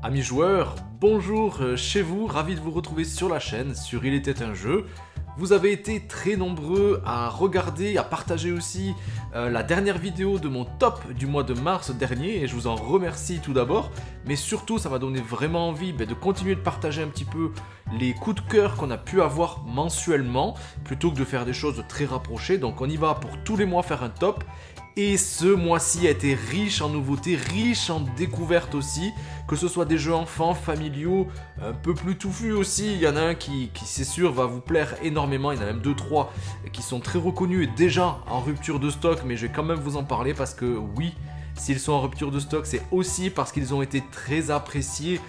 Amis joueurs, bonjour euh, chez vous, ravi de vous retrouver sur la chaîne, sur Il était un jeu. Vous avez été très nombreux à regarder, à partager aussi euh, la dernière vidéo de mon top du mois de mars dernier, et je vous en remercie tout d'abord, mais surtout ça m'a donné vraiment envie ben, de continuer de partager un petit peu les coups de cœur qu'on a pu avoir mensuellement, plutôt que de faire des choses très rapprochées, donc on y va pour tous les mois faire un top, et ce mois-ci a été riche en nouveautés, riche en découvertes aussi, que ce soit des jeux enfants, familiaux, un peu plus touffus aussi. Il y en a un qui, c'est sûr, va vous plaire énormément. Il y en a même deux, trois qui sont très reconnus et déjà en rupture de stock, mais je vais quand même vous en parler parce que oui, s'ils sont en rupture de stock, c'est aussi parce qu'ils ont été très appréciés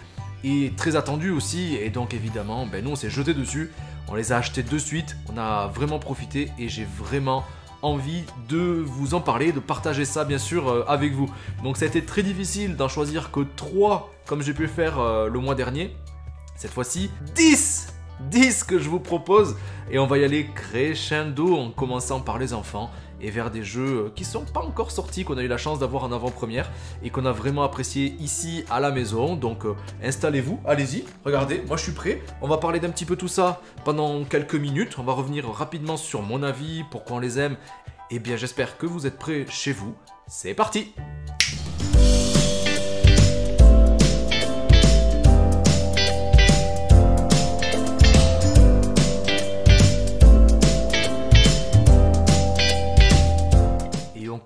et très attendus aussi. Et donc évidemment, ben nous on s'est jeté dessus, on les a achetés de suite, on a vraiment profité et j'ai vraiment envie de vous en parler, de partager ça bien sûr euh, avec vous. Donc ça a été très difficile d'en choisir que 3 comme j'ai pu faire euh, le mois dernier. Cette fois-ci, 10 10 que je vous propose et on va y aller crescendo en commençant par les enfants et vers des jeux euh, qui sont pas encore sortis, qu'on a eu la chance d'avoir en avant-première et qu'on a vraiment apprécié ici à la maison. Donc euh, installez-vous, allez-y, regardez, moi je suis prêt. On va parler d'un petit peu tout ça pendant quelques minutes. On va revenir rapidement sur mon avis, pourquoi on les aime. Et eh bien j'espère que vous êtes prêts chez vous. C'est parti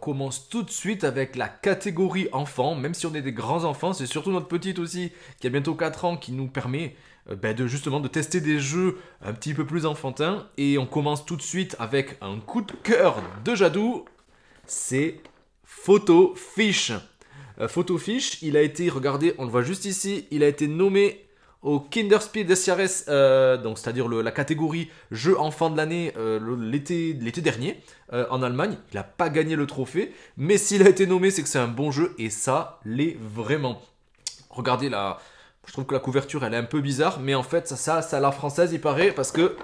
commence tout de suite avec la catégorie enfant, même si on est des grands enfants, c'est surtout notre petite aussi, qui a bientôt 4 ans, qui nous permet euh, ben, de justement de tester des jeux un petit peu plus enfantins. Et on commence tout de suite avec un coup de cœur de Jadou, c'est Photo Fish. Euh, Photo Fish, il a été, regardé on le voit juste ici, il a été nommé au Kinderspiel des CRS, euh, donc c'est-à-dire la catégorie jeu enfant de l'année euh, l'été dernier euh, en Allemagne. Il n'a pas gagné le trophée, mais s'il a été nommé, c'est que c'est un bon jeu et ça l'est vraiment. Regardez la, je trouve que la couverture elle est un peu bizarre, mais en fait ça, ça, ça la française il paraît parce que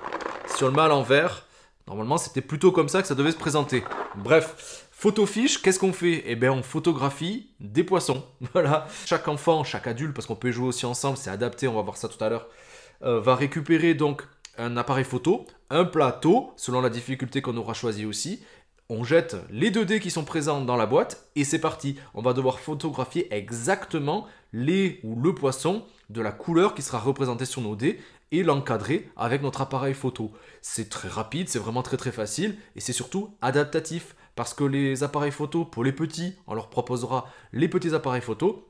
sur le mal en vert, normalement c'était plutôt comme ça que ça devait se présenter. Bref, Photofiche, qu'est-ce qu'on fait Eh bien, on photographie des poissons. Voilà. Chaque enfant, chaque adulte, parce qu'on peut jouer aussi ensemble, c'est adapté, on va voir ça tout à l'heure, euh, va récupérer donc un appareil photo, un plateau, selon la difficulté qu'on aura choisi aussi. On jette les deux dés qui sont présents dans la boîte et c'est parti. On va devoir photographier exactement les ou le poisson de la couleur qui sera représentée sur nos dés et l'encadrer avec notre appareil photo. C'est très rapide, c'est vraiment très très facile et c'est surtout adaptatif parce que les appareils photos pour les petits, on leur proposera les petits appareils photo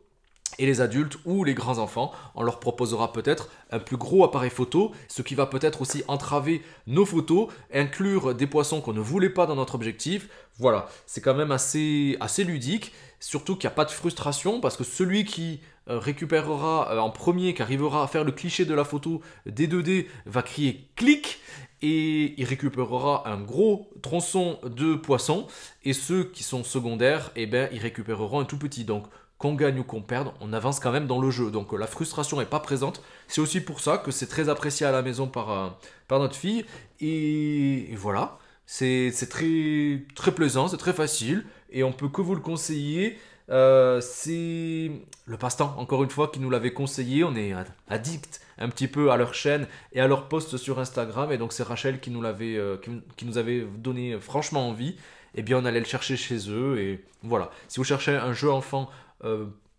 et les adultes ou les grands enfants, on leur proposera peut-être un plus gros appareil photo, ce qui va peut-être aussi entraver nos photos, inclure des poissons qu'on ne voulait pas dans notre objectif. Voilà, c'est quand même assez, assez ludique, surtout qu'il n'y a pas de frustration, parce que celui qui euh, récupérera euh, en premier, qui arrivera à faire le cliché de la photo des 2D, va crier clic, et il récupérera un gros tronçon de poisson et ceux qui sont secondaires, eh ben, ils récupéreront un tout petit. Donc qu'on gagne ou qu'on perde, on avance quand même dans le jeu. Donc la frustration n'est pas présente. C'est aussi pour ça que c'est très apprécié à la maison par, euh, par notre fille. Et, voilà, c'est très, très plaisant, c'est très facile. Et on peut que vous le conseiller. Euh, c'est le passe-temps, encore une fois, qui nous l'avait conseillé. On est addict un petit peu à leur chaîne et à leurs posts sur Instagram. Et donc c'est Rachel qui nous, l'avait, euh, qui, nous avait donné euh, franchement envie. Et eh bien on allait le chercher chez eux. Et voilà, si vous cherchez un jeu enfant...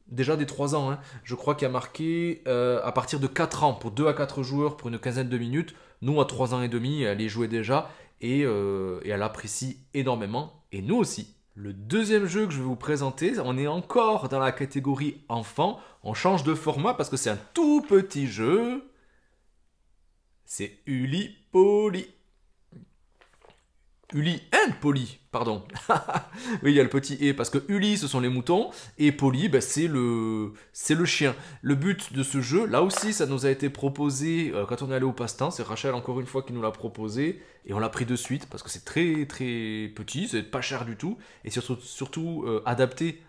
déjà des 3 ans, hein, je crois qu'il a marqué à partir de 4 ans pour 2 à 4 joueurs pour une quinzaine de minutes. Nous, à 3 ans et demi, elle y jouait déjà et elle apprécie énormément. Et nous aussi, le deuxième jeu que je vais vous présenter, on est encore dans la catégorie enfant. On change de format parce que c'est un tout petit jeu. C'est Uli Poly. Uli and Polly, pardon. oui, il y a le petit et parce que Uli, ce sont les moutons et Polly, ben, c'est le c'est le chien. Le but de ce jeu, là aussi, ça nous a été proposé euh, quand on est allé au passe-temps. C'est Rachel encore une fois qui nous l'a proposé et on l'a pris de suite parce que c'est très très petit, c'est pas cher du tout et surtout surtout euh, adapté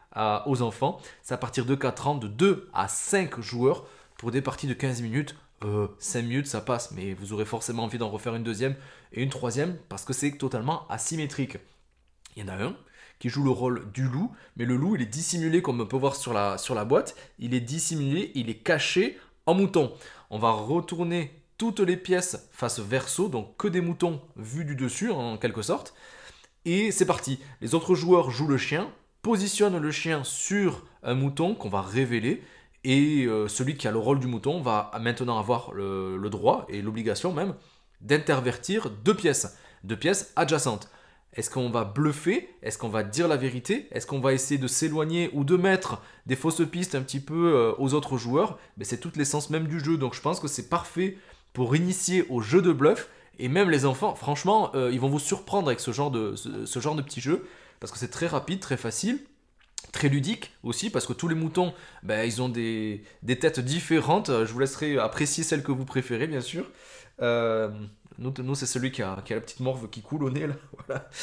aux enfants. C'est à partir de 4 ans, de 2 à 5 joueurs pour des parties de 15 minutes. 5 euh, minutes, ça passe, mais vous aurez forcément envie d'en refaire une deuxième et une troisième parce que c'est totalement asymétrique. Il y en a un qui joue le rôle du loup, mais le loup il est dissimulé comme on peut voir sur la, sur la boîte, il est dissimulé, il est caché en mouton. On va retourner toutes les pièces face verso, donc que des moutons vus du dessus en quelque sorte. Et c'est parti. Les autres joueurs jouent le chien, positionnent le chien sur un mouton qu'on va révéler. Et euh, celui qui a le rôle du mouton va maintenant avoir le droit et l'obligation même d'intervertir deux pièces, deux pièces adjacentes. Est-ce qu'on va bluffer Est-ce qu'on va dire la vérité Est-ce qu'on va essayer de s'éloigner ou de mettre des fausses pistes un petit peu euh, aux autres joueurs Mais c'est toute l'essence même du jeu, donc je pense que c'est parfait pour initier au jeu de bluff. Et même les enfants, franchement, euh, ils vont vous surprendre avec ce genre de, ce, genre de petit jeu, parce que c'est très rapide, très facile très ludique aussi parce que tous les moutons ben ils ont des, des, têtes différentes je vous laisserai apprécier celle que vous préférez bien sûr euh, nous, c'est celui qui a, la petite morve qui coule au nez, là.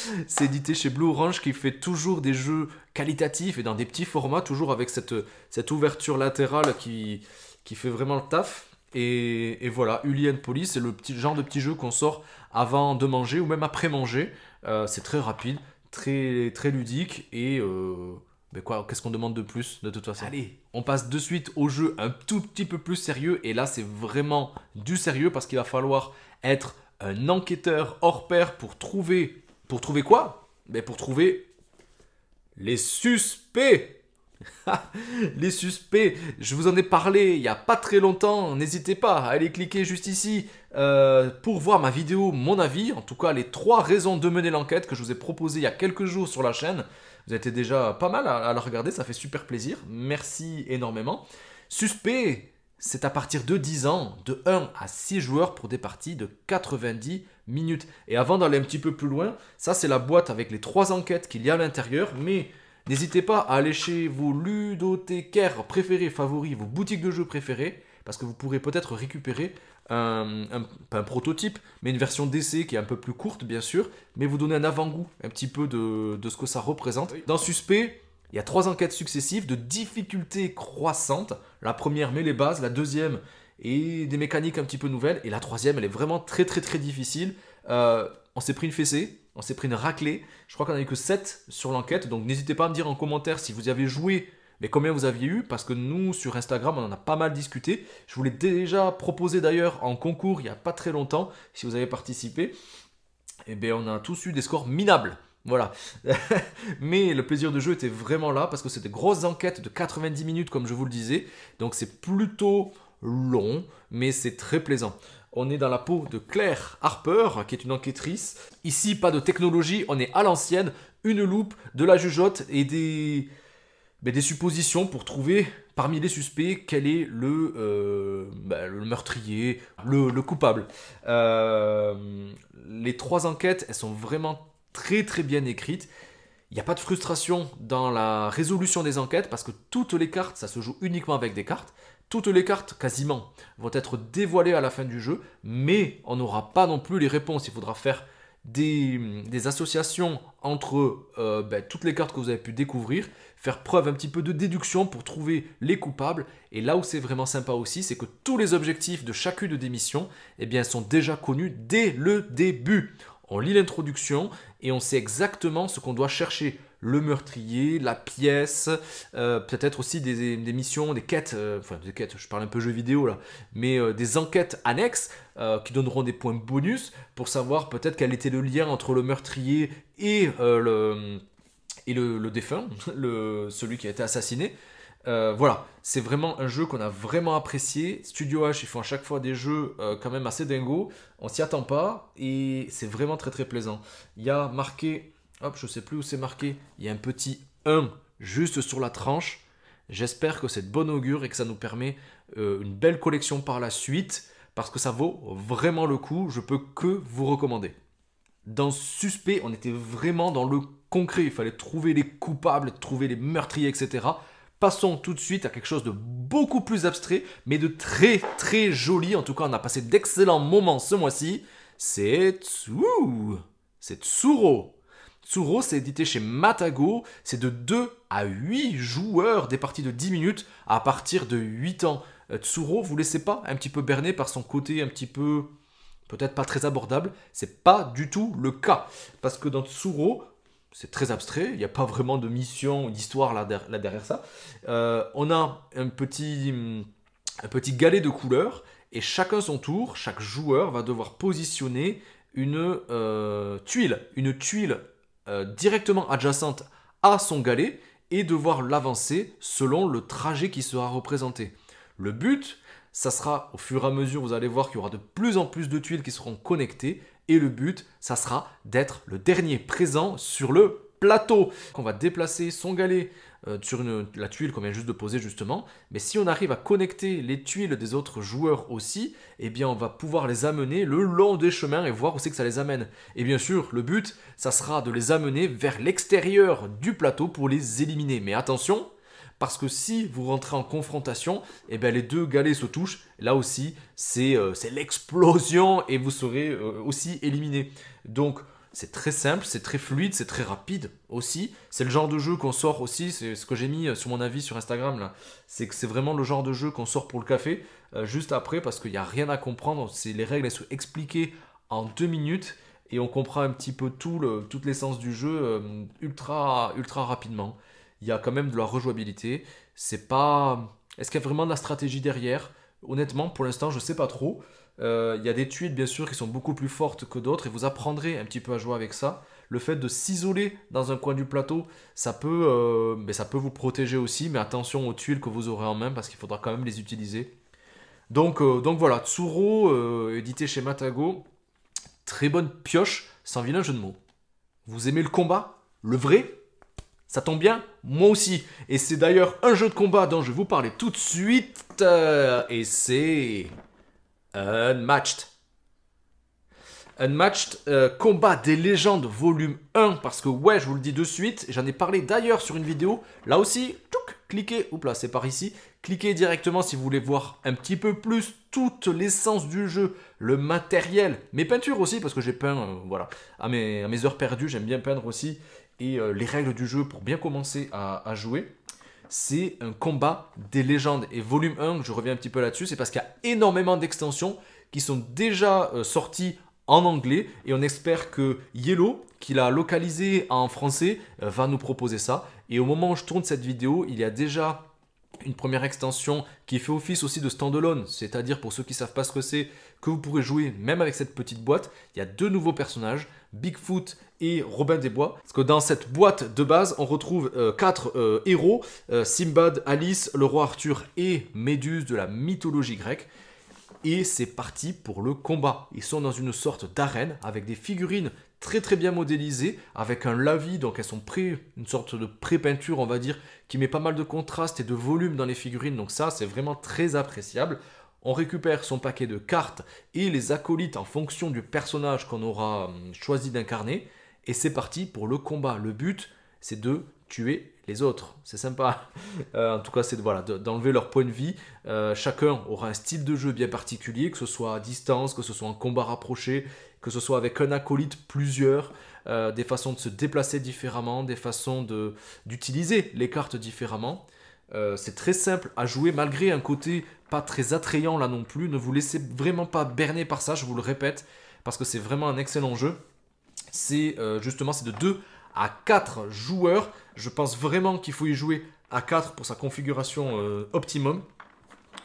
C'est édité chez Blue Orange qui fait toujours des jeux qualitatifs et dans des petits formats, toujours avec cette, cette ouverture latérale qui, qui fait vraiment le taf. Et, voilà, Uli Police, c'est le petit, genre de petit jeu qu'on sort avant de manger ou même après manger. Euh, c'est très rapide, très, très ludique et. Euh, mais quoi, qu'est-ce qu'on demande de plus de toute façon Allez On passe de suite au jeu un tout petit peu plus sérieux, et là c'est vraiment du sérieux parce qu'il va falloir être un enquêteur hors pair pour trouver. Pour trouver quoi Mais ben, pour trouver les suspects les suspects, je vous en ai parlé il n'y a pas très longtemps, n'hésitez pas à aller cliquer juste ici euh, pour voir ma vidéo, mon avis, en tout cas les trois raisons de mener l'enquête que je vous ai proposées il y a quelques jours sur la chaîne. Vous été déjà pas mal à, la regarder, ça fait super plaisir. Merci énormément. Suspect, c'est à partir de 10 ans, de 1 à 6 joueurs pour des parties de 90 minutes. Et avant d'aller un petit peu plus loin, ça c'est la boîte avec les trois enquêtes qu'il y a à l'intérieur, mais n'hésitez pas à aller chez vos ludothécaires préférés, favoris, vos boutiques de jeux préférées, parce que vous pourrez peut-être récupérer un, pas un prototype, mais une version d'essai qui est un peu plus courte, bien sûr, mais vous donner un avant-goût un petit peu de, ce que ça représente. Dans Suspect, il y a trois enquêtes successives de difficultés croissantes. La première met les bases, la deuxième et des mécaniques un petit peu nouvelles, et la troisième, elle est vraiment très très très difficile. Euh, on s'est pris une fessée, on s'est pris une raclée. Je crois qu'on a eu que 7 sur l'enquête, donc n'hésitez pas à me dire en commentaire si vous avez joué mais combien vous aviez eu Parce que nous, sur Instagram, on en a pas mal discuté. Je vous l'ai déjà proposé d'ailleurs en concours il n'y a pas très longtemps, si vous avez participé. Eh bien, on a tous eu des scores minables. Voilà. Mais le plaisir de jeu était vraiment là parce que c'est des grosses enquêtes de 90 minutes, comme je vous le disais. Donc c'est plutôt long, mais c'est très plaisant. On est dans la peau de Claire Harper, qui est une enquêtrice. Ici, pas de technologie, on est à l'ancienne, une loupe, de la jugeote et des des suppositions pour trouver parmi les suspects quel est le, euh, bah, meurtrier, le, coupable. Euh, les trois enquêtes, elles sont vraiment très très bien écrites. Il n'y a pas de frustration dans la résolution des enquêtes parce que toutes les cartes, ça se joue uniquement avec des cartes. Toutes les cartes, quasiment, vont être dévoilées à la fin du jeu, mais on n'aura pas non plus les réponses. Il faudra faire des, associations entre euh, ben, toutes les cartes que vous avez pu découvrir faire preuve un petit peu de déduction pour trouver les coupables. Et là où c'est vraiment sympa aussi, c'est que tous les objectifs de chacune des missions eh bien, sont déjà connus dès le début. On lit l'introduction et on sait exactement ce qu'on doit chercher le meurtrier, la pièce, euh, peut-être aussi des, des, missions, des quêtes, euh, enfin des quêtes, je parle un peu jeu vidéo là, mais euh, des enquêtes annexes qui donneront des points bonus pour savoir peut-être quel était le lien entre le meurtrier et le le, défunt, le, celui qui a été assassiné. Euh, voilà, c'est vraiment un jeu qu'on a vraiment apprécié. Studio H, ils font à chaque fois des jeux euh, quand même assez dingos. On s'y attend pas et c'est vraiment très très plaisant. Il y a marqué, hop, je sais plus où c'est marqué, il y a un petit 1 juste sur la tranche. J'espère que c'est de bon augure et que ça nous permet euh, une belle collection par la suite parce que ça vaut vraiment le coup. Je peux que vous recommander. Dans Suspect, on était vraiment dans le concret, il fallait trouver les coupables, trouver les meurtriers, etc. Passons tout de suite à quelque chose de beaucoup plus abstrait, mais de très très joli. En tout cas, on a passé d'excellents moments ce mois-ci. C'est C'est Tsuro. Tsuro, c'est édité chez Matago. C'est de 2 à 8 joueurs des parties de 10 minutes à partir de 8 ans. Euh, Tsuro, vous laissez pas un petit peu berner par son côté un petit peu peut-être pas très abordable, c'est pas du tout le cas. Parce que dans Tsuro, c'est très abstrait, il n'y a pas vraiment de mission ou d'histoire là, derrière ça. Euh, on a un petit, galet de couleurs et chacun son tour, chaque joueur va devoir positionner une euh, tuile, une tuile euh, directement adjacente à son galet et devoir l'avancer selon le trajet qui sera représenté. Le but, ça sera au fur et à mesure, vous allez voir qu'il y aura de plus en plus de tuiles qui seront connectées et le but, ça sera d'être le dernier présent sur le plateau. On va déplacer son galet euh, sur la tuile qu'on vient juste de poser justement. Mais si on arrive à connecter les tuiles des autres joueurs aussi, eh bien on va pouvoir les amener le long des chemins et voir où c'est que ça les amène. Et bien sûr, le but, ça sera de les amener vers l'extérieur du plateau pour les éliminer. Mais attention, parce que si vous rentrez en confrontation, et eh bien les deux galets se touchent. Là aussi, c'est euh, l'explosion et vous serez euh, aussi éliminé. Donc, c'est très simple, c'est très fluide, c'est très rapide aussi. C'est le genre de jeu qu'on sort aussi, c'est ce que j'ai mis euh, sur mon avis sur Instagram C'est que c'est vraiment le genre de jeu qu'on sort pour le café juste après parce qu'il n'y a rien à comprendre. Les règles elles sont expliquées en deux minutes et on comprend un petit peu tout toute l'essence du jeu ultra, ultra rapidement il y a quand même de la rejouabilité. C'est pas. Est-ce qu'il y a vraiment de la stratégie derrière Honnêtement, pour l'instant, je sais pas trop. Euh, il y a des tuiles, bien sûr, qui sont beaucoup plus fortes que d'autres et vous apprendrez un petit peu à jouer avec ça. Le fait de s'isoler dans un coin du plateau, ça peut, euh, mais ça peut vous protéger aussi, mais attention aux tuiles que vous aurez en main parce qu'il faudra quand même les utiliser. Donc, euh, donc voilà, Tsuro, édité chez Matago, très bonne pioche, sans vilain jeu de mots. Vous aimez le combat Le vrai ça tombe bien, moi aussi. Et c'est d'ailleurs un jeu de combat dont je vais vous parler tout de suite. Euh, et c'est... Unmatched. Unmatched euh, Combat des légendes volume 1. Parce que ouais, je vous le dis de suite. J'en ai parlé d'ailleurs sur une vidéo. Là aussi, cliquez. Oups là, c'est par ici. Cliquez directement si vous voulez voir un petit peu plus toute l'essence du jeu, le matériel, mes peintures aussi, parce que j'ai peint, euh, voilà, à mes heures perdues, j'aime bien peindre aussi et euh, les règles du jeu pour bien commencer à, jouer, c'est un combat des légendes. Et volume 1, je reviens un petit peu là-dessus, c'est parce qu'il y a énormément d'extensions qui sont déjà euh, sorties en anglais et on espère que Yellow, qui l'a localisé en français, euh, va nous proposer ça. Et au moment où je tourne cette vidéo, il y a déjà une première extension qui fait office aussi de standalone, c'est-à-dire pour ceux qui savent pas ce que c'est, que vous pourrez jouer même avec cette petite boîte. Il y a deux nouveaux personnages, Bigfoot et Robin des Bois. Parce que dans cette boîte de base, on retrouve euh, quatre euh, héros, euh, Simbad, Alice, le roi Arthur et Méduse de la mythologie grecque. Et c'est parti pour le combat. Ils sont dans une sorte d'arène avec des figurines très très bien modélisées, avec un lavis, donc elles sont pré, une sorte de pré-peinture, on va dire, qui met pas mal de contraste et de volume dans les figurines. Donc ça, c'est vraiment très appréciable on récupère son paquet de cartes et les acolytes en fonction du personnage qu'on aura hum, choisi d'incarner. Et c'est parti pour le combat. Le but, c'est de tuer les autres. C'est sympa. Euh, en tout cas, c'est de, d'enlever leur point de vie. Euh, chacun aura un style de jeu bien particulier, que ce soit à distance, que ce soit en combat rapproché, que ce soit avec un acolyte, plusieurs, euh, des façons de se déplacer différemment, des façons d'utiliser les cartes différemment. Euh, c'est très simple à jouer malgré un côté pas très attrayant là non plus. Ne vous laissez vraiment pas berner par ça, je vous le répète, parce que c'est vraiment un excellent jeu. C'est euh, justement c'est de 2 à 4 joueurs. Je pense vraiment qu'il faut y jouer à 4 pour sa configuration euh, optimum.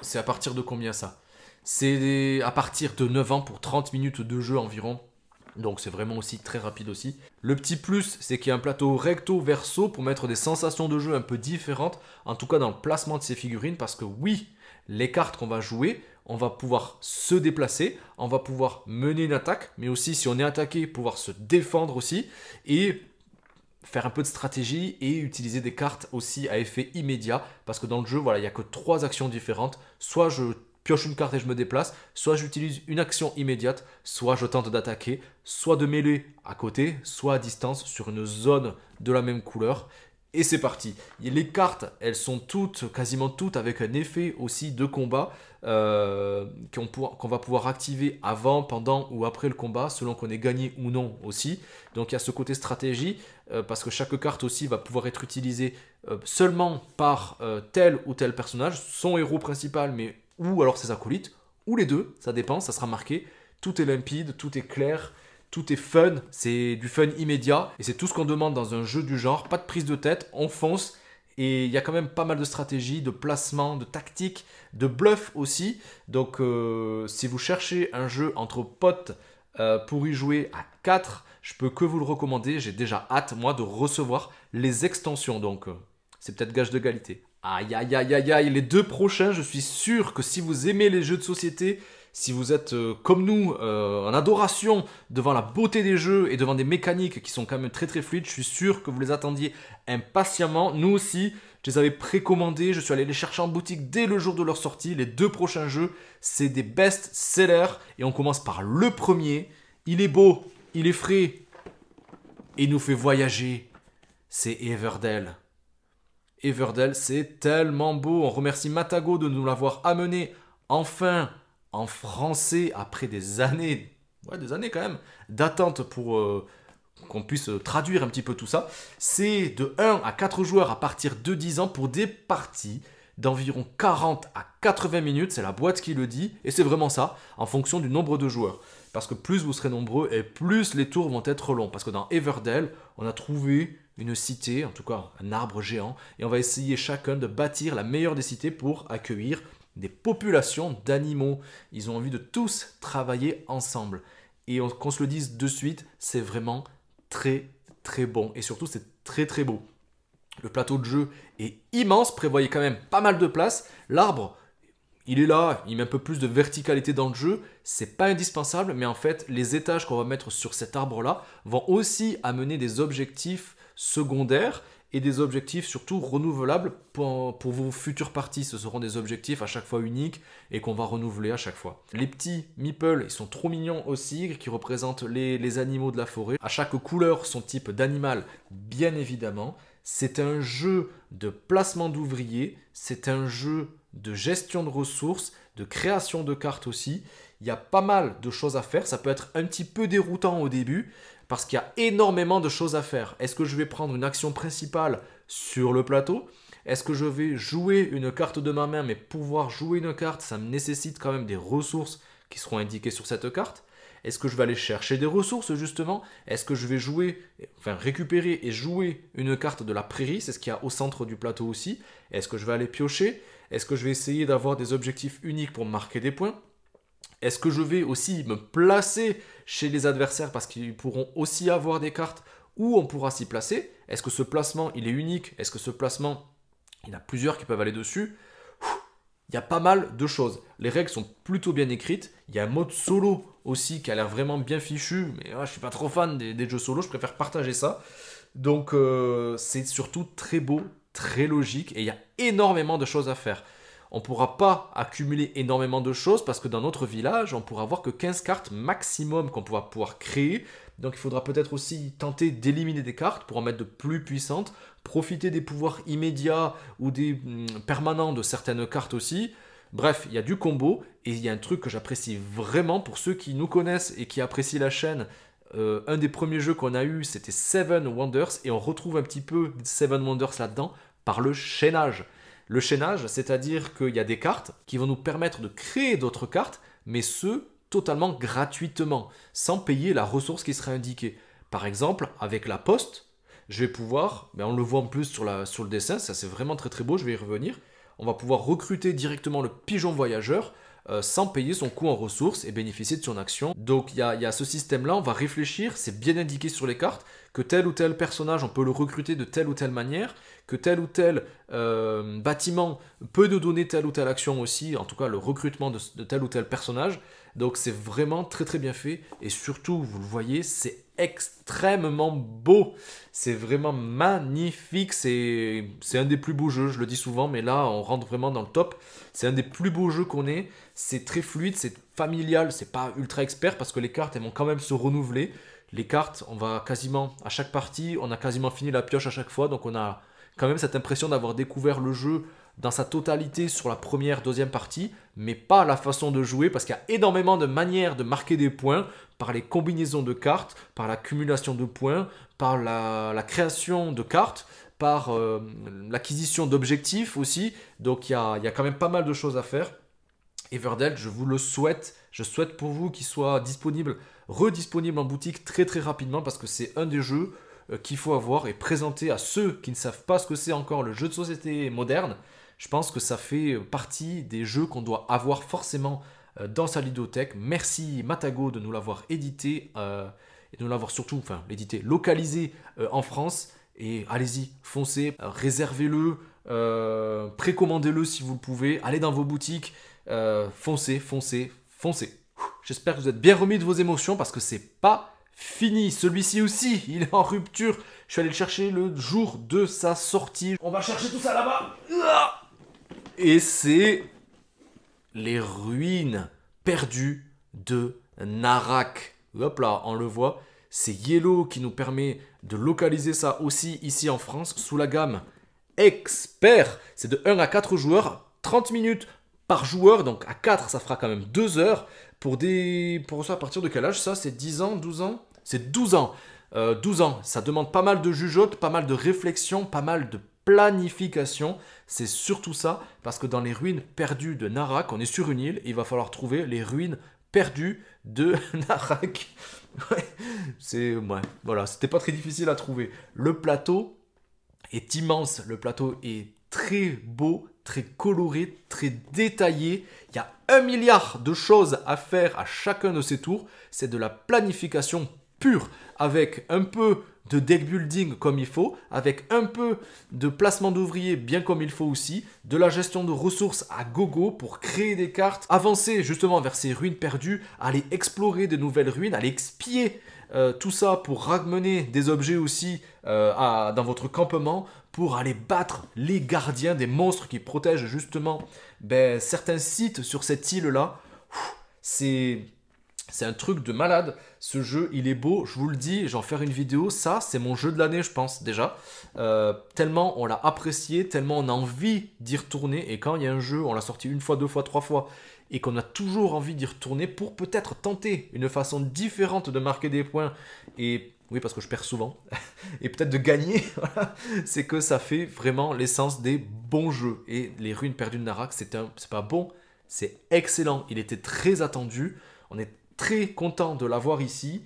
C'est à partir de combien ça C'est à partir de 9 ans pour 30 minutes de jeu environ. Donc c'est vraiment aussi très rapide aussi. Le petit plus, c'est qu'il y a un plateau recto-verso pour mettre des sensations de jeu un peu différentes, en tout cas dans le placement de ces figurines, parce que oui, les cartes qu'on va jouer, on va pouvoir se déplacer, on va pouvoir mener une attaque, mais aussi si on est attaqué, pouvoir se défendre aussi, et faire un peu de stratégie et utiliser des cartes aussi à effet immédiat, parce que dans le jeu, voilà, il n'y a que trois actions différentes, soit je pioche une carte et je me déplace, soit j'utilise une action immédiate, soit je tente d'attaquer, soit de mêler à côté, soit à distance sur une zone de la même couleur. Et c'est parti. Les cartes, elles sont toutes, quasiment toutes, avec un effet aussi de combat euh, qu'on va pouvoir activer avant, pendant ou après le combat, selon qu'on ait gagné ou non aussi. Donc il y a ce côté stratégie, euh, parce que chaque carte aussi va pouvoir être utilisée euh, seulement par tel ou tel personnage, son héros principal, mais ou alors ses acolytes, ou les deux, ça dépend, ça sera marqué. Tout est limpide, tout est clair, tout est fun, c'est du fun immédiat, et c'est tout ce qu'on demande dans un jeu du genre, pas de prise de tête, on fonce, et il y a quand même pas mal de stratégies, de placements, de tactiques, de bluff aussi. Donc euh, si vous cherchez un jeu entre potes euh, pour y jouer à 4, je peux que vous le recommander. J'ai déjà hâte, moi, de recevoir les extensions. Donc euh, c'est peut-être gage de qualité. Aïe, aïe, aïe, aïe, aïe, les deux prochains, je suis sûr que si vous aimez les jeux de société, si vous êtes euh, comme nous euh, en adoration devant la beauté des jeux et devant des mécaniques qui sont quand même très très fluides, je suis sûr que vous les attendiez impatiemment. Nous aussi, je les avais précommandés, je suis allé les chercher en boutique dès le jour de leur sortie. Les deux prochains jeux, c'est des best-sellers et on commence par le premier. Il est beau, il est frais et nous fait voyager. C'est Everdell. Everdell, c'est tellement beau. On remercie Matago de nous l'avoir amené enfin en français après des années, des années quand même, d'attente pour euh, qu'on puisse traduire un petit peu tout ça. C'est de 1 à 4 joueurs à partir de 10 ans pour des parties d'environ 40 à 80 minutes, c'est la boîte qui le dit, et c'est vraiment ça, en fonction du nombre de joueurs. Parce que plus vous serez nombreux et plus les tours vont être longs. Parce que dans Everdell, on a trouvé une cité, en tout cas un arbre géant, et on va essayer chacun de bâtir la meilleure des cités pour accueillir des populations d'animaux. Ils ont envie de tous travailler ensemble. Et qu'on se le dise de suite, c'est vraiment très très bon. Et surtout, c'est très très beau. Le plateau de jeu est immense, prévoyez quand même pas mal de place. L'arbre, il est là, il met un peu plus de verticalité dans le jeu. C'est pas indispensable, mais en fait, les étages qu'on va mettre sur cet arbre-là vont aussi amener des objectifs secondaires et des objectifs surtout renouvelables pour, vos futures parties. Ce seront des objectifs à chaque fois uniques et qu'on va renouveler à chaque fois. Les petits meeple ils sont trop mignons aussi, qui représentent les animaux de la forêt. À chaque couleur, son type d'animal, bien évidemment. C'est un jeu de placement d'ouvriers, c'est un jeu de gestion de ressources, de création de cartes aussi. Il y a pas mal de choses à faire. Ça peut être un petit peu déroutant au début, parce qu'il y a énormément de choses à faire. Est-ce que je vais prendre une action principale sur le plateau Est-ce que je vais jouer une carte de ma main Mais pouvoir jouer une carte, ça me nécessite quand même des ressources qui seront indiquées sur cette carte. Est-ce que je vais aller chercher des ressources justement Est-ce que je vais jouer, enfin récupérer et jouer une carte de la prairie C'est ce qu'il y a au centre du plateau aussi. Est-ce que je vais aller piocher Est-ce que je vais essayer d'avoir des objectifs uniques pour marquer des points est-ce que je vais aussi me placer chez les adversaires parce qu'ils pourront aussi avoir des cartes où on pourra s'y placer Est-ce que ce placement, il est unique Est-ce que ce placement, il y en a plusieurs qui peuvent aller dessus il y a pas mal de choses. Les règles sont plutôt bien écrites. Il y a un mode solo aussi qui a l'air vraiment bien fichu. Mais ah, je suis pas trop fan des, jeux solo. Je préfère partager ça. Donc euh, c'est surtout très beau, très logique et il y a énormément de choses à faire on ne pourra pas accumuler énormément de choses parce que dans notre village, on pourra avoir que 15 cartes maximum qu'on pourra pouvoir créer. Donc il faudra peut-être aussi tenter d'éliminer des cartes pour en mettre de plus puissantes, profiter des pouvoirs immédiats ou des hum, permanents de certaines cartes aussi. Bref, il y a du combo et il y a un truc que j'apprécie vraiment pour ceux qui nous connaissent et qui apprécient la chaîne. Euh, un des premiers jeux qu'on a eu, c'était Seven Wonders et on retrouve un petit peu Seven Wonders là-dedans par le chaînage. Le chaînage, c'est-à-dire qu'il y a des cartes qui vont nous permettre de créer d'autres cartes, mais ce, totalement gratuitement, sans payer la ressource qui sera indiquée. Par exemple, avec la poste, je vais pouvoir, mais on le voit en plus sur, la, le dessin, ça c'est vraiment très très beau, je vais y revenir, on va pouvoir recruter directement le pigeon voyageur euh, sans payer son coût en ressources et bénéficier de son action. Donc il y a, ce système-là, on va réfléchir, c'est bien indiqué sur les cartes, que tel ou tel personnage, on peut le recruter de telle ou telle manière, que tel ou tel euh, bâtiment peut nous donner telle ou telle action aussi, en tout cas le recrutement de, de tel ou tel personnage. Donc c'est vraiment très très bien fait et surtout, vous le voyez, c'est extrêmement beau. C'est vraiment magnifique. C'est un des plus beaux jeux, je le dis souvent, mais là on rentre vraiment dans le top. C'est un des plus beaux jeux qu'on ait. C'est très fluide, c'est familial, c'est pas ultra expert parce que les cartes elles vont quand même se renouveler. Les cartes, on va quasiment à chaque partie, on a quasiment fini la pioche à chaque fois, donc on a quand même cette impression d'avoir découvert le jeu dans sa totalité sur la première, deuxième partie, mais pas la façon de jouer, parce qu'il y a énormément de manières de marquer des points par les combinaisons de cartes, par l'accumulation de points, par la, création de cartes, par euh, l'acquisition d'objectifs aussi. Donc il y, a, il y a, quand même pas mal de choses à faire. Everdell, je vous le souhaite. Je souhaite pour vous qu'il soit disponible, redisponible en boutique très très rapidement parce que c'est un des jeux euh, qu'il faut avoir et présenter à ceux qui ne savent pas ce que c'est encore le jeu de société moderne, je pense que ça fait partie des jeux qu'on doit avoir forcément euh, dans sa ludothèque. Merci Matago de nous l'avoir édité euh, et de nous l'avoir surtout, enfin l'édité, localisé en France. Et allez-y, foncez, réservez-le, précommandez-le si vous le pouvez, allez dans vos boutiques, foncez, foncez, foncez. J'espère que vous êtes bien remis de vos émotions parce que c'est pas fini. Celui-ci aussi, il est en rupture. Je suis allé le chercher le jour de sa sortie. On va chercher tout ça là-bas. Et c'est les ruines perdues de Narak. Hop là, on le voit. C'est Yellow qui nous permet de localiser ça aussi ici en France sous la gamme expert. C'est de 1 à 4 joueurs, 30 minutes par joueur, donc à 4 ça fera quand même 2 heures. Pour, des... pour ça, à partir de quel âge ça C'est 10 ans 12 ans C'est 12 ans. 12 euh, ans, ça demande pas mal de jugeote, pas mal de réflexion, pas mal de planification. C'est surtout ça, parce que dans les ruines perdues de Narak, on est sur une île, il va falloir trouver les ruines perdues de Narak. c'est ouais, voilà, c'était pas très difficile à trouver. Le plateau est immense, le plateau est très beau, très coloré, très détaillé. Il y a un milliard de choses à faire à chacun de ces tours. C'est de la planification pure, avec un peu de deck building comme il faut, avec un peu de placement d'ouvriers bien comme il faut aussi, de la gestion de ressources à gogo pour créer des cartes, avancer justement vers ces ruines perdues, aller explorer de nouvelles ruines, aller expier euh, tout ça pour ramener des objets aussi euh, dans votre campement, pour aller battre les gardiens des monstres qui protègent justement ben, certains sites sur cette île-là. C'est... un truc de malade. Ce jeu, il est beau, je vous le dis, j'en faire une vidéo. Ça, c'est mon jeu de l'année, je pense, déjà. Euh, tellement on l'a apprécié, tellement on a envie d'y retourner. Et quand il y a un jeu, on l'a sorti une fois, deux fois, trois fois, et qu'on a toujours envie d'y retourner pour peut-être tenter une façon différente de marquer des points et oui parce que je perds souvent et peut-être de gagner c'est que ça fait vraiment l'essence des bons jeux et les ruines perdues de Narak c'est un pas bon c'est excellent il était très attendu on est très content de l'avoir ici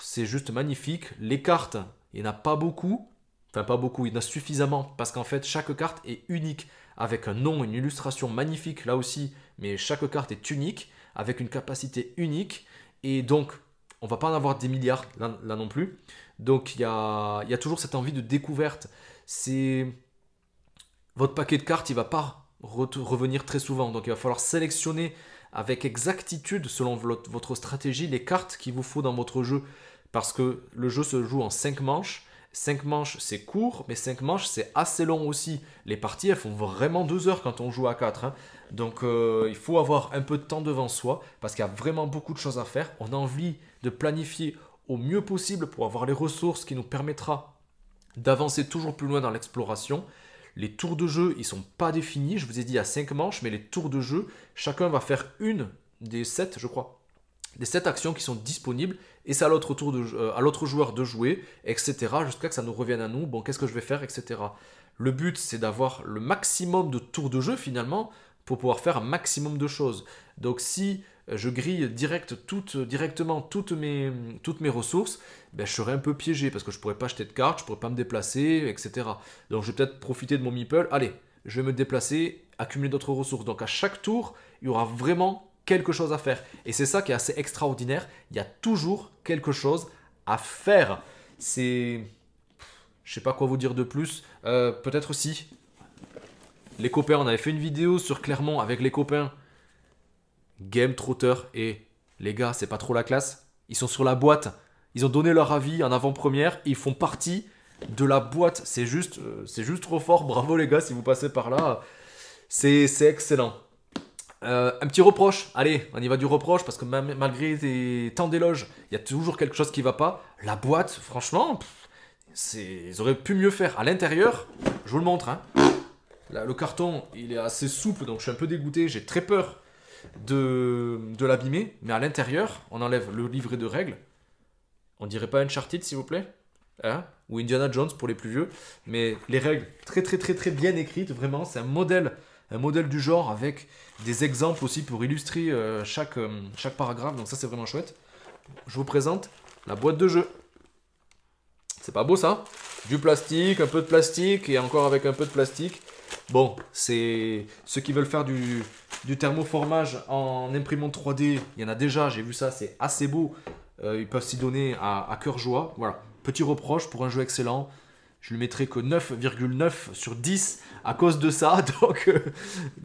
c'est juste magnifique les cartes il n'y en a pas beaucoup enfin pas beaucoup il y en a suffisamment parce qu'en fait chaque carte est unique avec un nom, une illustration magnifique là aussi mais chaque carte est unique, avec une capacité unique, et donc on va pas en avoir des milliards là, non plus. Donc il y a, toujours cette envie de découverte. C'est votre paquet de cartes, il va pas revenir très souvent, donc il va falloir sélectionner avec exactitude, selon votre stratégie, les cartes qu'il vous faut dans votre jeu. Parce que le jeu se joue en 5 manches. 5 manches, c'est court, mais 5 manches, c'est assez long aussi. Les parties, elles font vraiment 2 heures quand on joue à 4. Donc euh, il faut avoir un peu de temps devant soi parce qu'il y a vraiment beaucoup de choses à faire. On a envie de planifier au mieux possible pour avoir les ressources qui nous permettra d'avancer toujours plus loin dans l'exploration. Les tours de jeu, ils sont pas définis. Je vous ai dit à 5 manches, mais les tours de jeu, chacun va faire une des 7, je crois, des 7 actions qui sont disponibles et c'est à l'autre tour euh, à l'autre joueur de jouer, etc. Jusqu'à que ça nous revienne à nous. Bon, qu'est-ce que je vais faire, etc. Le but, c'est d'avoir le maximum de tours de jeu finalement pour pouvoir faire un maximum de choses. Donc si euh, je grille direct, directement toutes mes, toutes mes ressources, ben, je serais un peu piégé parce que je pourrais pas acheter de cartes, je pourrais pas me déplacer, etc. Donc je vais peut-être profiter de mon meeple. Allez, je vais me déplacer, accumuler d'autres ressources. Donc à chaque tour, il y aura vraiment quelque chose à faire. Et c'est ça qui est assez extraordinaire. Il y a toujours quelque chose à faire. C'est... Je sais pas quoi vous dire de plus. Euh, peut-être si, les copains, on avait fait une vidéo sur Clermont avec les copains. Game Trotter et les gars, c'est pas trop la classe. Ils sont sur la boîte. Ils ont donné leur avis en avant-première. Ils font partie de la boîte. C'est juste, euh, c'est juste trop fort. Bravo les gars si vous passez par là. C'est, excellent. Euh, un petit reproche. Allez, on y va du reproche parce que malgré des, tant d'éloges, il y a toujours quelque chose qui va pas. La boîte, franchement, ils auraient pu mieux faire. À l'intérieur, je vous le montre. Hein le carton, il est assez souple, donc je suis un peu dégoûté, j'ai très peur de, l'abîmer. Mais à l'intérieur, on enlève le livret de règles. On dirait pas Uncharted, s'il vous plaît hein Ou Indiana Jones pour les plus vieux. Mais les règles, très très très très bien écrites, vraiment, c'est un modèle un modèle du genre avec des exemples aussi pour illustrer euh, chaque, euh, chaque paragraphe. Donc ça, c'est vraiment chouette. Je vous présente la boîte de jeu. C'est pas beau ça Du plastique, un peu de plastique et encore avec un peu de plastique. Bon, c'est ceux qui veulent faire du, du thermoformage en imprimant 3D, il y en a déjà, j'ai vu ça, c'est assez beau. Euh, ils peuvent s'y donner à, cœur joie. Voilà, petit reproche pour un jeu excellent. Je lui mettrai que 9,9 sur 10 à cause de ça. Donc, euh,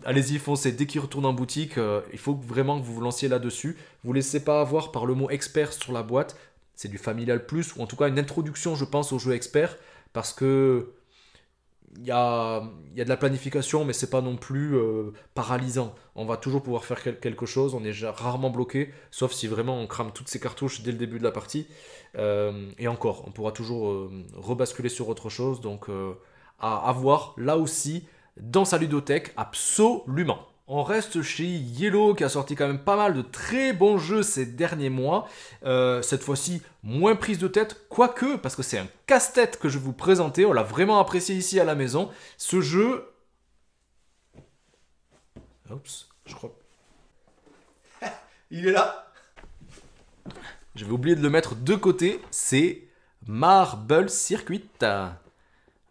allez-y, foncez. Dès qu'il retourne en boutique, euh, il faut vraiment que vous vous lanciez là-dessus. Vous laissez pas avoir par le mot expert sur la boîte. C'est du familial plus, ou en tout cas une introduction, je pense, au jeu expert. Parce que il y a, de la planification, mais c'est pas non plus euh, paralysant. On va toujours pouvoir faire quelque chose, on est rarement bloqué, sauf si vraiment on crame toutes ses cartouches dès le début de la partie. Euh, et encore, on pourra toujours euh, rebasculer sur autre chose, donc à avoir là aussi dans sa ludothèque, absolument. On reste chez Yellow qui a sorti quand même pas mal de très bons jeux ces derniers mois. Euh, cette fois-ci, moins prise de tête, quoique, parce que c'est un casse-tête que je vous présentais. On l'a vraiment apprécié ici à la maison. Ce jeu. Oups, je crois. Il est là J'avais oublié de le mettre de côté. C'est Marble Circuit.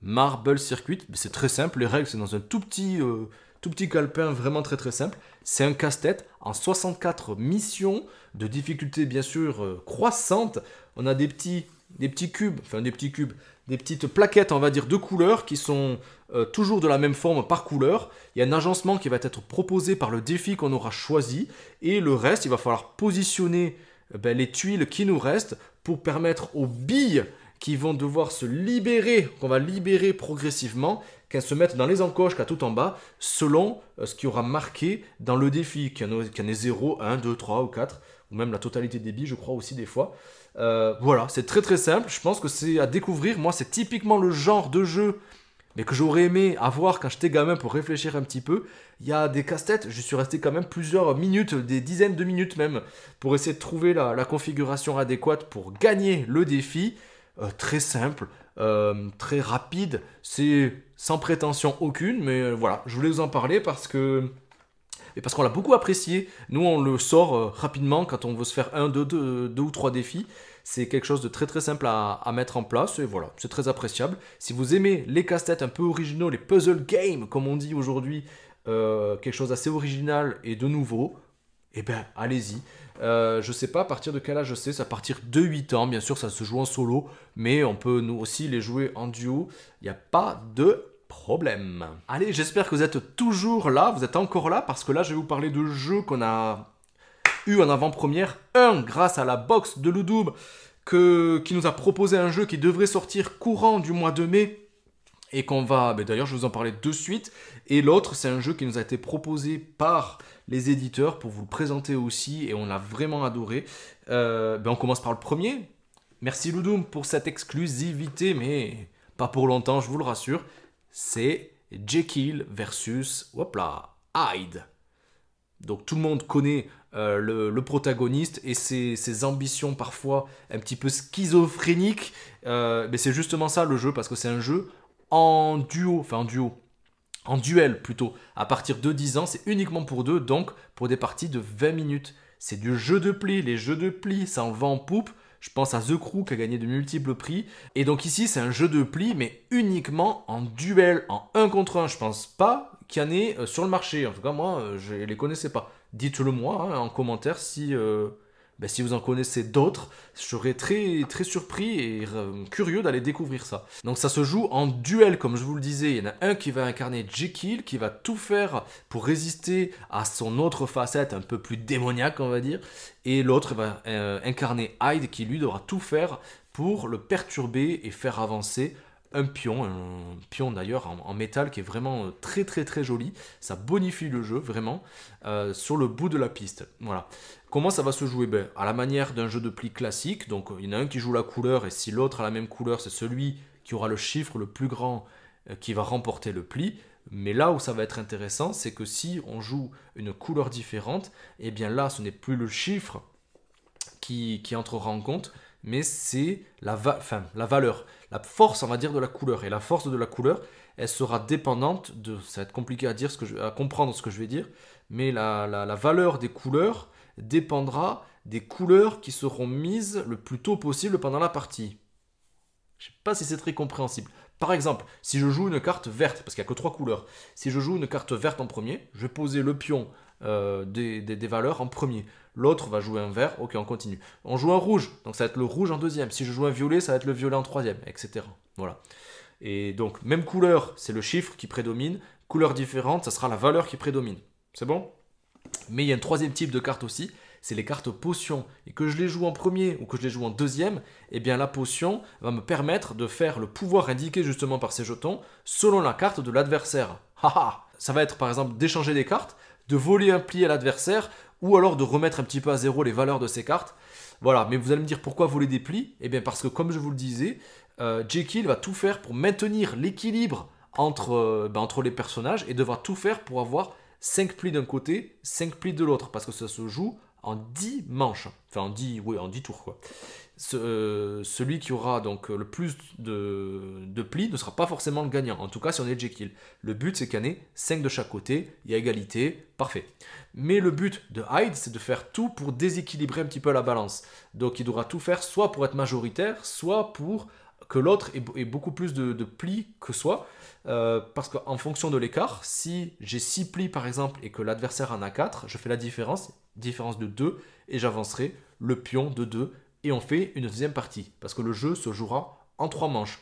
Marble Circuit, c'est très simple. Les règles, c'est dans un tout petit. Euh, tout petit calepin vraiment très très simple. C'est un casse-tête en 64 missions de difficulté bien sûr euh, croissantes, On a des petits, des petits cubes, enfin des petits cubes, des petites plaquettes on va dire de couleurs qui sont euh, toujours de la même forme par couleur. Il y a un agencement qui va être proposé par le défi qu'on aura choisi et le reste il va falloir positionner euh, ben, les tuiles qui nous restent pour permettre aux billes qui vont devoir se libérer, qu'on va libérer progressivement, se mettre dans les encoches qu'à tout en bas, selon euh, ce qui aura marqué dans le défi, qu'il y, en ait 0, 1, 2, 3 ou 4, ou même la totalité des billes, je crois aussi des fois. Euh, voilà, c'est très très simple, je pense que c'est à découvrir. Moi, c'est typiquement le genre de jeu mais que j'aurais aimé avoir quand j'étais gamin pour réfléchir un petit peu. Il y a des casse-têtes, je suis resté quand même plusieurs minutes, des dizaines de minutes même, pour essayer de trouver la, configuration adéquate pour gagner le défi. Euh, très simple, euh, très rapide. C'est sans prétention aucune, mais euh, voilà, je voulais vous en parler parce que et parce qu'on l'a beaucoup apprécié. Nous, on le sort euh, rapidement quand on veut se faire un, deux, deux, ou trois défis. C'est quelque chose de très très simple à, mettre en place et voilà, c'est très appréciable. Si vous aimez les casse-têtes un peu originaux, les puzzle games comme on dit aujourd'hui, quelque chose d'assez original et de nouveau, et eh bien allez-y. Euh, je sais pas à partir de quel âge je sais. à partir de 8 ans, bien sûr ça se joue en solo, mais on peut nous aussi les jouer en duo, il n'y a pas de problème. Allez, j'espère que vous êtes toujours là, vous êtes encore là, parce que là je vais vous parler de jeux qu'on a eu en avant-première, un grâce à la box de Ludum, qui nous a proposé un jeu qui devrait sortir courant du mois de mai, et qu'on va, ben, d'ailleurs je vous en parlais de suite, et l'autre c'est un jeu qui nous a été proposé par les éditeurs pour vous le présenter aussi, et on l'a vraiment adoré. Euh, ben, on commence par le premier. Merci Ludum, pour cette exclusivité, mais pas pour longtemps, je vous le rassure. C'est Jekyll versus hop Hyde. Donc tout le monde connaît euh, le, protagoniste et ses, ambitions parfois un petit peu schizophréniques. mais euh, ben, c'est justement ça le jeu, parce que c'est un jeu en duo, enfin en duo, en duel plutôt, à partir de 10 ans, c'est uniquement pour deux, donc pour des parties de 20 minutes. C'est du jeu de pli, les jeux de pli, ça en va en poupe. Je pense à The Crew qui a gagné de multiples prix. Et donc ici, c'est un jeu de pli, mais uniquement en duel, en 1 contre 1. Je pense pas qu'il y en ait euh, sur le marché. En tout cas, moi, euh, je les connaissais pas. Dites-le moi hein, en commentaire si... Euh, ben, si vous en connaissez d'autres, je serais très, très surpris et euh, curieux d'aller découvrir ça. Donc ça se joue en duel, comme je vous le disais. Il y en a un qui va incarner Jekyll, qui va tout faire pour résister à son autre facette un peu plus démoniaque, on va dire. Et l'autre va euh, incarner Hyde, qui lui devra tout faire pour le perturber et faire avancer un pion, un pion d'ailleurs en, métal qui est vraiment euh, très très très joli. Ça bonifie le jeu vraiment sur le bout de la piste. Voilà. Comment ça va se jouer ben, À la manière d'un jeu de pli classique, donc euh, il y en a un qui joue la couleur et si l'autre a la même couleur, c'est celui qui aura le chiffre le plus grand euh, qui va remporter le pli. Mais là où ça va être intéressant, c'est que si on joue une couleur différente, et eh bien là, ce n'est plus le chiffre qui, entrera en compte, mais c'est la, valeur, la force, on va dire, de la couleur. Et la force de la couleur, elle sera dépendante de, ça va être compliqué à, dire à comprendre ce que je vais dire, mais la valeur des couleurs dépendra des couleurs qui seront mises le plus tôt possible pendant la partie. Je sais pas si c'est très compréhensible. Par exemple, si je joue une carte verte, parce qu'il n'y a que trois couleurs, si je joue une carte verte en premier, je vais poser le pion euh, des, des, valeurs en premier. L'autre va jouer un vert, ok, on continue. On joue un rouge, donc ça va être le rouge en deuxième. Si je joue un violet, ça va être le violet en troisième, etc. Voilà. Et donc, même couleur, c'est le chiffre qui prédomine. Couleur différente, ça sera la valeur qui prédomine. C'est bon mais il y a un troisième type de carte aussi, c'est les cartes potions. Et que je les joue en premier ou que je les joue en deuxième, eh bien la potion va me permettre de faire le pouvoir indiqué justement par ces jetons selon la carte de l'adversaire. Ça va être par exemple d'échanger des cartes, de voler un pli à l'adversaire ou alors de remettre un petit peu à zéro les valeurs de ces cartes. Voilà, mais vous allez me dire pourquoi voler des plis Eh bien parce que comme je vous le disais, euh, Jekyll va tout faire pour maintenir l'équilibre entre, euh, ben, entre les personnages et devra tout faire pour avoir 5 plis d'un côté, 5 plis de l'autre, parce que ça se joue en 10 manches, enfin en 10, oui, en 10 tours quoi. Euh, celui qui aura donc le plus de, plis ne sera pas forcément le gagnant, en tout cas si on est Jekyll. Le but c'est qu'il y en ait 5 de chaque côté, il y a égalité, parfait. Mais le but de Hyde c'est de faire tout pour déséquilibrer un petit peu la balance. Donc il devra tout faire soit pour être majoritaire, soit pour que l'autre ait, beaucoup plus de plis que soi. Euh, parce qu'en fonction de l'écart, si j'ai 6 plis par exemple et que l'adversaire en a 4, je fais la différence, différence de 2, et j'avancerai le pion de 2, et on fait une deuxième partie, parce que le jeu se jouera en 3 manches.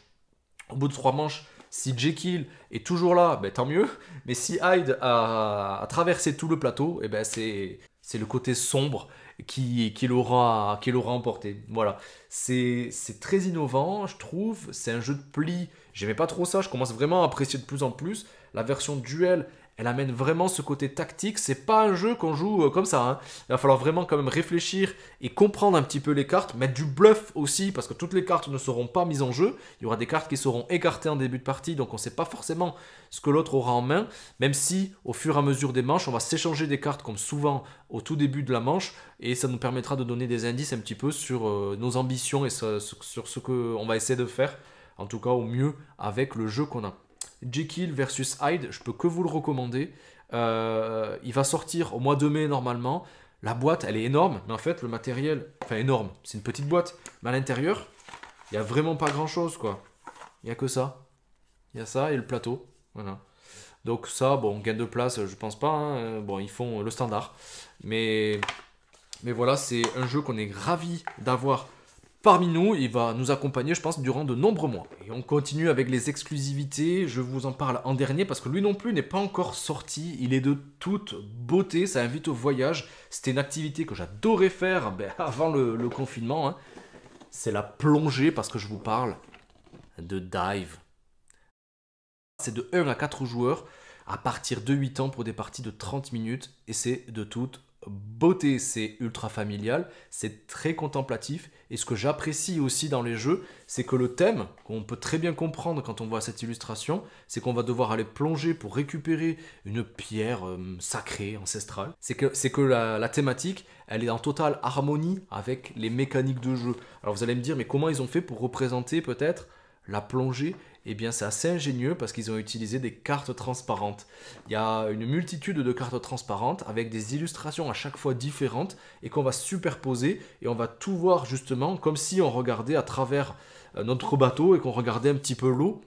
Au bout de 3 manches, si Jekyll est toujours là, ben, tant mieux, mais si Hyde a, traversé tout le plateau, et eh ben, c'est le côté sombre qui, qui l'aura emporté. Voilà, c'est très innovant, je trouve, c'est un jeu de plis J'aimais pas trop ça, je commence vraiment à apprécier de plus en plus. La version duel, elle amène vraiment ce côté tactique. C'est pas un jeu qu'on joue euh, comme ça. Hein. Il va falloir vraiment quand même réfléchir et comprendre un petit peu les cartes, mettre du bluff aussi, parce que toutes les cartes ne seront pas mises en jeu. Il y aura des cartes qui seront écartées en début de partie, donc on ne sait pas forcément ce que l'autre aura en main, même si au fur et à mesure des manches, on va s'échanger des cartes comme souvent au tout début de la manche, et ça nous permettra de donner des indices un petit peu sur euh, nos ambitions et sur ce qu'on va essayer de faire en tout cas au mieux avec le jeu qu'on a. Jekyll versus Hyde, je peux que vous le recommander. Euh, il va sortir au mois de mai normalement. La boîte, elle est énorme, mais en fait, le matériel, enfin énorme, c'est une petite boîte, mais à l'intérieur, il n'y a vraiment pas grand chose, quoi. Il n'y a que ça. Il y a ça et le plateau. Voilà. Donc, ça, bon, gain de place, je pense pas. Hein. Bon, ils font le standard. Mais, mais voilà, c'est un jeu qu'on est ravi d'avoir parmi nous. Il va nous accompagner, je pense, durant de nombreux mois. Et on continue avec les exclusivités. Je vous en parle en dernier parce que lui non plus n'est pas encore sorti. Il est de toute beauté. Ça invite au voyage. C'était une activité que j'adorais faire ben, avant le, confinement. Hein. C'est la plongée parce que je vous parle de dive. C'est de 1 à 4 joueurs à partir de 8 ans pour des parties de 30 minutes et c'est de toute beauté, c'est ultra familial, c'est très contemplatif. Et ce que j'apprécie aussi dans les jeux, c'est que le thème, qu'on peut très bien comprendre quand on voit cette illustration, c'est qu'on va devoir aller plonger pour récupérer une pierre euh, sacrée, ancestrale. C'est que, la, thématique, elle est en totale harmonie avec les mécaniques de jeu. Alors vous allez me dire, mais comment ils ont fait pour représenter peut-être la plongée eh bien c'est assez ingénieux parce qu'ils ont utilisé des cartes transparentes. Il y a une multitude de cartes transparentes avec des illustrations à chaque fois différentes et qu'on va superposer et on va tout voir justement comme si on regardait à travers euh, notre bateau et qu'on regardait un petit peu l'eau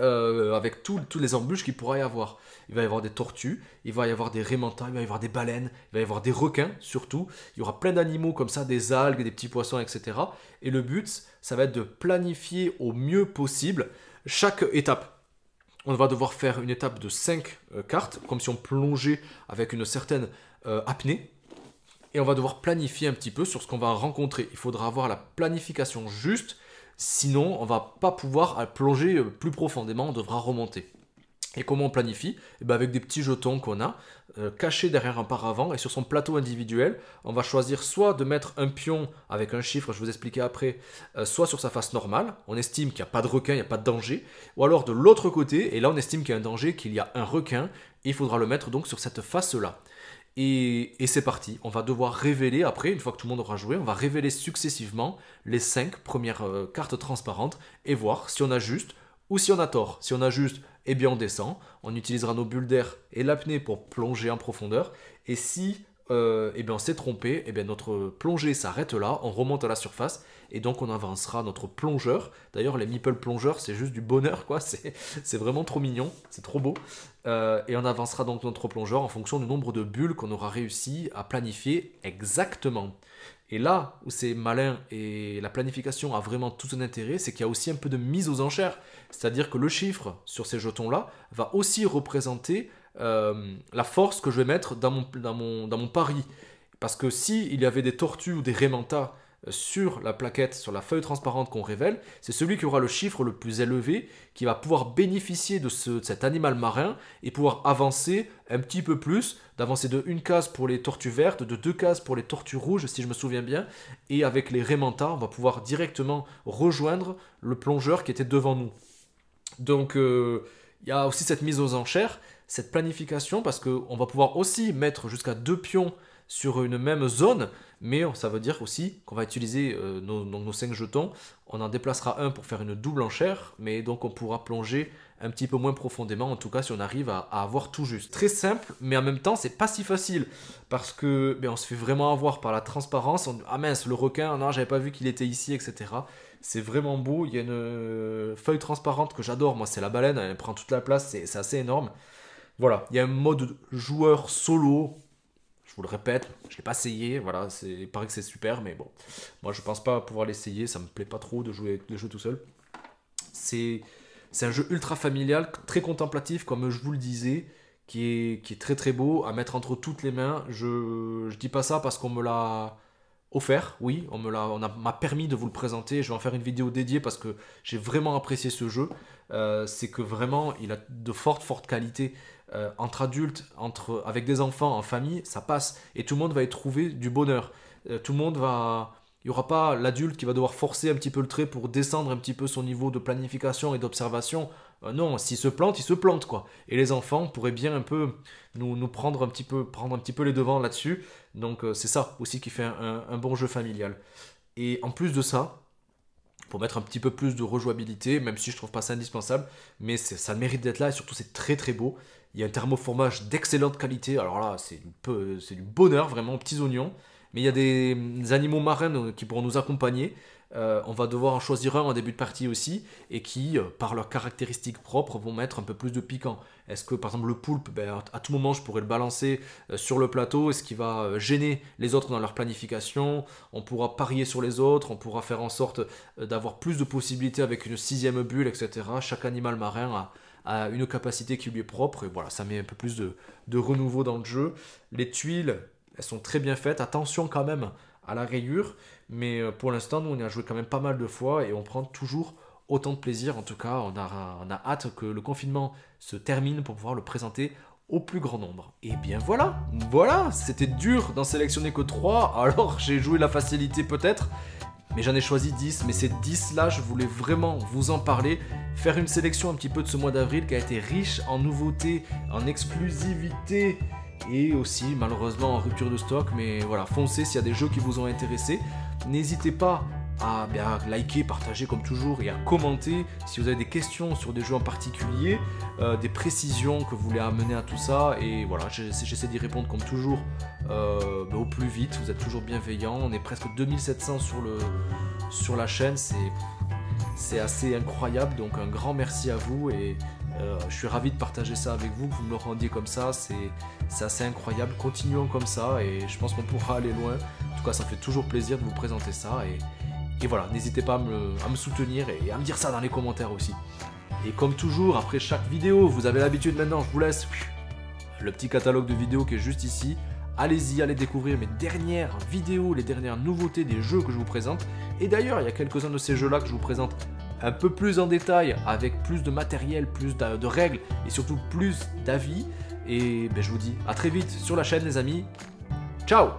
euh, avec tous les embûches qu'il pourrait y avoir. Il va y avoir des tortues, il va y avoir des rémentins, il va y avoir des baleines, il va y avoir des requins surtout. Il y aura plein d'animaux comme ça, des algues, des petits poissons, etc. Et le but, ça va être de planifier au mieux possible chaque étape. On va devoir faire une étape de 5 euh, cartes, comme si on plongeait avec une certaine euh, apnée. Et on va devoir planifier un petit peu sur ce qu'on va rencontrer. Il faudra avoir la planification juste, sinon on ne va pas pouvoir euh, plonger plus profondément, on devra remonter. Et comment on planifie eh bien Avec des petits jetons qu'on a euh, cachés derrière un paravent et sur son plateau individuel, on va choisir soit de mettre un pion avec un chiffre, je vous expliquerai après, euh, soit sur sa face normale, on estime qu'il n'y a pas de requin, il n'y a pas de danger, ou alors de l'autre côté, et là on estime qu'il y a un danger, qu'il y a un requin, il faudra le mettre donc sur cette face-là. Et, et c'est parti, on va devoir révéler après, une fois que tout le monde aura joué, on va révéler successivement les cinq premières euh, cartes transparentes et voir si on a juste ou si on a tort. Si on a juste, eh bien on descend, on utilisera nos bulles d'air et l'apnée pour plonger en profondeur, et si euh, eh bien on s'est trompé, eh bien notre plongée s'arrête là, on remonte à la surface, et donc on avancera notre plongeur. D'ailleurs, les meeple plongeurs, c'est juste du bonheur, quoi, c'est vraiment trop mignon, c'est trop beau. Euh, et on avancera donc notre plongeur en fonction du nombre de bulles qu'on aura réussi à planifier exactement. Et là où c'est malin et la planification a vraiment tout son intérêt, c'est qu'il y a aussi un peu de mise aux enchères. C'est-à-dire que le chiffre sur ces jetons-là va aussi représenter euh, la force que je vais mettre dans mon, dans mon, pari. Parce que s'il y avait des tortues ou des rémentas euh, sur la plaquette, sur la feuille transparente qu'on révèle, c'est celui qui aura le chiffre le plus élevé qui va pouvoir bénéficier de, cet animal marin et pouvoir avancer un petit peu plus, d'avancer de une case pour les tortues vertes, de deux cases pour les tortues rouges, si je me souviens bien. Et avec les rémentas, on va pouvoir directement rejoindre le plongeur qui était devant nous. Donc, euh, il y a aussi cette mise aux enchères, cette planification, parce qu'on va pouvoir aussi mettre jusqu'à deux pions sur une même zone, mais ça veut dire aussi qu'on va utiliser euh, nos, nos, jetons, on en déplacera un pour faire une double enchère, mais donc on pourra plonger un petit peu moins profondément, en tout cas si on arrive à, avoir tout juste. Très simple, mais en même temps c'est pas si facile, parce que ben, on se fait vraiment avoir par la transparence, ah mince le requin, non j'avais pas vu qu'il était ici, etc. C'est vraiment beau. Il y a une euh, feuille transparente que j'adore. Moi, c'est la baleine. Elle prend toute la place. C'est assez énorme. Voilà. Il y a un mode joueur solo. Je vous le répète, je l'ai pas essayé. Voilà. Il paraît que c'est super, mais bon. Moi, je ne pense pas pouvoir l'essayer. Ça me plaît pas trop de jouer le jeu tout seul. C'est un jeu ultra familial, très contemplatif, comme je vous le disais. Qui est, qui est très très beau à mettre entre toutes les mains. Je, je dis pas ça parce qu'on me l'a offert, oui, on m'a permis de vous le présenter. Je vais en faire une vidéo dédiée parce que j'ai vraiment apprécié ce jeu. Euh, c'est que vraiment, il a de fortes, fortes qualités. Euh, entre adultes, entre, avec des enfants, en famille, ça passe. Et tout le monde va y trouver du bonheur. Euh, tout le monde va... Il n'y aura pas l'adulte qui va devoir forcer un petit peu le trait pour descendre un petit peu son niveau de planification et d'observation. Bah non, s'il se plante, il se plante quoi. Et les enfants pourraient bien un peu nous, prendre un petit peu, prendre un petit peu les devants là-dessus. Donc euh, c'est ça aussi qui fait un, bon jeu familial. Et en plus de ça, pour mettre un petit peu plus de rejouabilité, même si je trouve pas ça indispensable, mais ça mérite d'être là et surtout c'est très très beau. Il y a un thermoformage d'excellente qualité. Alors là, c'est du, bonheur vraiment, petits oignons mais il y a des animaux marins euh, qui pourront nous accompagner. Euh, on va devoir en choisir un en début de partie aussi, et qui, euh, par leurs caractéristiques propres, vont mettre un peu plus de piquant. Est-ce que, par exemple, le poulpe, ben, à tout moment, je pourrais le balancer euh, sur le plateau Est-ce qu'il va gêner les autres dans leur planification On pourra parier sur les autres, on pourra faire en sorte d'avoir plus de possibilités avec une sixième bulle, etc. Chaque animal marin a, une capacité qui lui est propre, et voilà, ça met un peu plus de, de renouveau dans le jeu. Les tuiles, elles sont très bien faites, attention quand même à la rayure, mais euh, pour l'instant, nous, on y a joué quand même pas mal de fois et on prend toujours autant de plaisir. En tout cas, on a, hâte que le confinement se termine pour pouvoir le présenter au plus grand nombre. Et bien voilà, voilà, c'était dur d'en sélectionner que 3, alors j'ai joué la facilité peut-être, mais j'en ai choisi 10, mais ces 10 là, je voulais vraiment vous en parler, faire une sélection un petit peu de ce mois d'avril qui a été riche en nouveautés, en exclusivité et aussi malheureusement en rupture de stock, mais voilà, foncez s'il y a des jeux qui vous ont intéressé. N'hésitez pas à, bien, liker, partager comme toujours et à commenter si vous avez des questions sur des jeux en particulier, euh, des précisions que vous voulez amener à tout ça. Et voilà, j'essaie d'y répondre comme toujours euh, ben, au plus vite. Vous êtes toujours bienveillants. On est presque 2700 sur, le, sur la chaîne. C'est assez incroyable. Donc un grand merci à vous et euh, je suis ravi de partager ça avec vous, que vous me le rendiez comme ça, c'est assez incroyable. Continuons comme ça et je pense qu'on pourra aller loin. En tout cas, ça fait toujours plaisir de vous présenter ça. Et, voilà, n'hésitez pas à me, soutenir et à me dire ça dans les commentaires aussi. Et comme toujours, après chaque vidéo, vous avez l'habitude maintenant, je vous laisse le petit catalogue de vidéos qui est juste ici. Allez-y, allez découvrir mes dernières vidéos, les dernières nouveautés des jeux que je vous présente. Et d'ailleurs, il y a quelques-uns de ces jeux-là que je vous présente un peu plus en détail, avec plus de matériel, plus de règles et surtout plus d'avis. Et ben, je vous dis à très vite sur la chaîne les amis. Ciao